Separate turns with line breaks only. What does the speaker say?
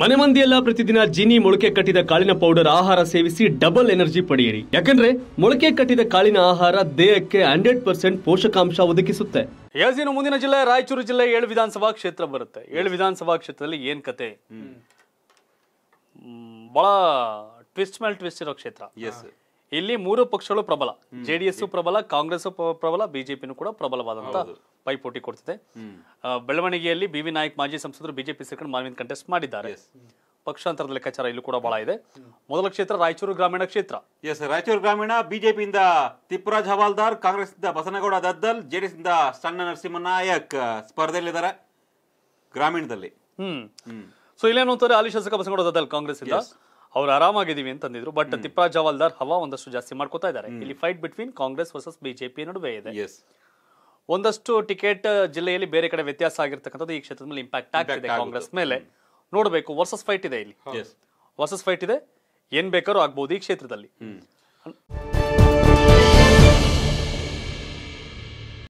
ಮನೆ ಮಂದಿಯೆಲ್ಲ ಪ್ರತಿದಿನ ಜೀನಿ ಮೊಳಕೆ ಕಟ್ಟಿದ ಕಾಳಿನ ಪೌಡರ್ ಆಹಾರ ಸೇವಿಸಿ ಡಬಲ್ ಎನರ್ಜಿ ಪಡೆಯಿರಿ ಯಾಕಂದ್ರೆ ಮೊಳಕೆ ಕಟ್ಟಿದ ಕಾಳಿನ ಆಹಾರ ದೇಹಕ್ಕೆ ಹಂಡ್ರೆಡ್ ಪರ್ಸೆಂಟ್ ಪೋಷಕಾಂಶ ಒದಗಿಸುತ್ತೆ
ಹೇಳ್ತೀನಿ ಮುಂದಿನ ಜಿಲ್ಲೆ ರಾಯಚೂರು ಜಿಲ್ಲೆ ಏಳು ವಿಧಾನಸಭಾ ಕ್ಷೇತ್ರ ಬರುತ್ತೆ ಏಳು ವಿಧಾನಸಭಾ ಕ್ಷೇತ್ರದಲ್ಲಿ ಏನ್ ಕತೆ ಬಹಳ ಟ್ವಿಸ್ಟ್ ಮೇಲೆ ಟ್ವಿಸ್ಟ್ ಇರೋ ಕ್ಷೇತ್ರ ಇಲ್ಲಿ ಮೂರು ಪಕ್ಷಗಳು ಪ್ರಬಲ ಜೆಡಿಎಸ್ ಪ್ರಬಲ ಕಾಂಗ್ರೆಸ್ ಪ್ರಬಲ ಬಿಜೆಪಿನೂ ಕೂಡ ಪ್ರಬಲವಾದಂತ ಪೈಪೋಟಿ ಕೊಡ್ತಿದೆ ಬೆಳವಣಿಗೆಯಲ್ಲಿ ಬಿ ವಿ ನಾಯಕ್ ಮಾಜಿ ಸಂಸದರು ಬಿಜೆಪಿ ಸೇರ್ಕೊಂಡು ಮಾನವಿಂದ ಕಂಟೆಸ್ಟ್ ಮಾಡಿದ್ದಾರೆ
ಪಕ್ಷಾಂತರದ ಲೆಕ್ಕಾಚಾರ ಇಲ್ಲೂ ಕೂಡ ಬಹಳ ಇದೆ ಮೊದಲ ಕ್ಷೇತ್ರ ರಾಯಚೂರು ಗ್ರಾಮೀಣ ಕ್ಷೇತ್ರ ಎಸ್ ರಾಯಚೂರು ಗ್ರಾಮೀಣ ಬಿಜೆಪಿಯಿಂದ ತಿಪ್ಪುರಾಜ್ ಹವಾಲ್ದಾರ್ ಕಾಂಗ್ರೆಸ್ ಇಂದ ಬಸನಗೌಡ ದದ್ದಲ್ ಜೆಡಿಎಸ್ ಇಂದ ಸಣ್ಣ ನರಸಿಂಹನಾಯಕ್ ಸ್ಪರ್ಧೆಯಲ್ಲಿದ್ದಾರೆ ಗ್ರಾಮೀಣದಲ್ಲಿ ಹ್ಮ್ ಸೊ ಇಲ್ಲೇನು
ಅಂತಾರೆ ಹಾಲಿ ಶಾಸಕ ಬಸನಗೌಡ ದದ್ದಲ್ ಕಾಂಗ್ರೆಸ್ ಇಂದ ಅವ್ರು ಆರಾಮಾಗಿದ್ದೀವಿ ಅಂತಂದಿದ್ರು ಬಟ್ ತಿಪ್ರಾ ಜವಾಲ್ದಾರ್ ಹವಾ ಒಂದಷ್ಟು ಜಾಸ್ತಿ ಮಾಡ್ಕೋತಾ ಇದ್ದಾರೆ ಇಲ್ಲಿ fight between Congress versus BJP ನಡುವೆ ಇದೆ ಒಂದಷ್ಟು ಟಿಕೆಟ್ ಜಿಲ್ಲೆಯಲ್ಲಿ ಬೇರೆ ಕಡೆ ವ್ಯತ್ಯಾಸ ಆಗಿರ್ತಕ್ಕಂಥದ್ದು ಈ ಕ್ಷೇತ್ರದ ಮೇಲೆ ಇಂಪ್ಯಾಕ್ಟ್ ಆಗ್ತಿದೆ ಕಾಂಗ್ರೆಸ್ ಮೇಲೆ ನೋಡಬೇಕು ವರ್ಸಸ್ ಫೈಟ್ ಇದೆ ಇಲ್ಲಿ ವರ್ಸಸ್ ಫೈಟ್ ಇದೆ ಏನ್ ಬೇಕಾದ್ರೂ ಆಗ್ಬಹುದು ಈ
ಕ್ಷೇತ್ರದಲ್ಲಿ